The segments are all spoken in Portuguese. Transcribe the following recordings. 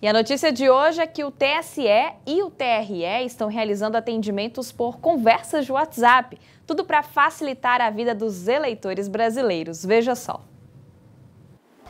E a notícia de hoje é que o TSE e o TRE estão realizando atendimentos por conversas de WhatsApp, tudo para facilitar a vida dos eleitores brasileiros. Veja só.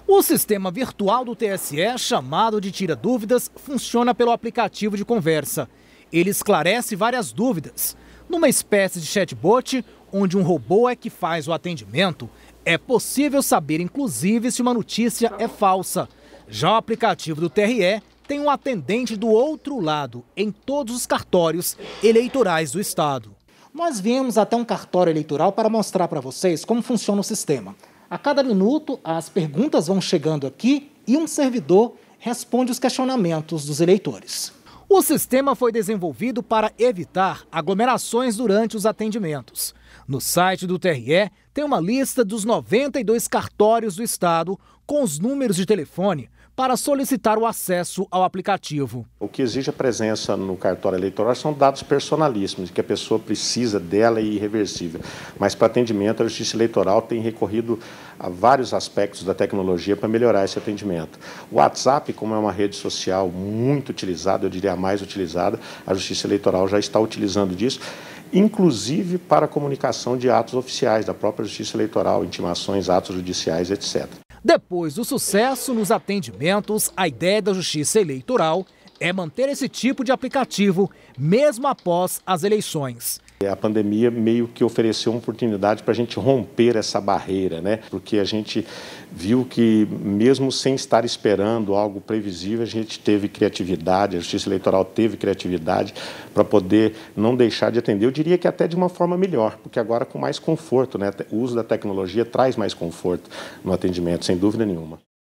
O sistema virtual do TSE, chamado de Tira Dúvidas, funciona pelo aplicativo de conversa. Ele esclarece várias dúvidas. Numa espécie de chatbot, onde um robô é que faz o atendimento, é possível saber, inclusive, se uma notícia é falsa já o aplicativo do TRE tem um atendente do outro lado em todos os cartórios eleitorais do estado. Nós viemos até um cartório eleitoral para mostrar para vocês como funciona o sistema. A cada minuto, as perguntas vão chegando aqui e um servidor responde os questionamentos dos eleitores. O sistema foi desenvolvido para evitar aglomerações durante os atendimentos. No site do TRE tem uma lista dos 92 cartórios do estado com os números de telefone para solicitar o acesso ao aplicativo. O que exige a presença no cartório eleitoral são dados personalíssimos, que a pessoa precisa dela e irreversível. Mas para atendimento, a Justiça Eleitoral tem recorrido a vários aspectos da tecnologia para melhorar esse atendimento. O WhatsApp, como é uma rede social muito utilizada, eu diria a mais utilizada, a Justiça Eleitoral já está utilizando disso inclusive para a comunicação de atos oficiais da própria Justiça Eleitoral, intimações, atos judiciais, etc. Depois do sucesso nos atendimentos, a ideia da Justiça Eleitoral é manter esse tipo de aplicativo mesmo após as eleições. A pandemia meio que ofereceu uma oportunidade para a gente romper essa barreira, né? Porque a gente viu que, mesmo sem estar esperando algo previsível, a gente teve criatividade, a Justiça Eleitoral teve criatividade para poder não deixar de atender. Eu diria que até de uma forma melhor, porque agora com mais conforto, né? O uso da tecnologia traz mais conforto no atendimento, sem dúvida nenhuma.